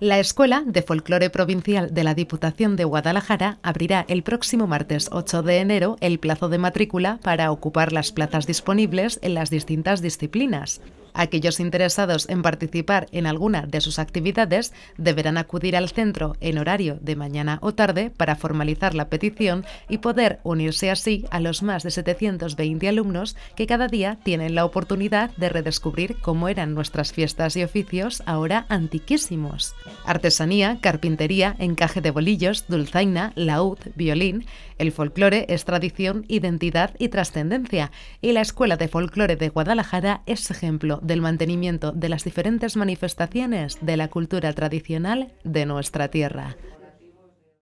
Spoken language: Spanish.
La Escuela de Folclore Provincial de la Diputación de Guadalajara abrirá el próximo martes 8 de enero el plazo de matrícula para ocupar las plazas disponibles en las distintas disciplinas. Aquellos interesados en participar en alguna de sus actividades deberán acudir al centro en horario de mañana o tarde para formalizar la petición y poder unirse así a los más de 720 alumnos que cada día tienen la oportunidad de redescubrir cómo eran nuestras fiestas y oficios ahora antiquísimos. Artesanía, carpintería, encaje de bolillos, dulzaina, laúd, violín, el folclore es tradición, identidad y trascendencia, y la Escuela de Folclore de Guadalajara es ejemplo del mantenimiento de las diferentes manifestaciones de la cultura tradicional de nuestra tierra.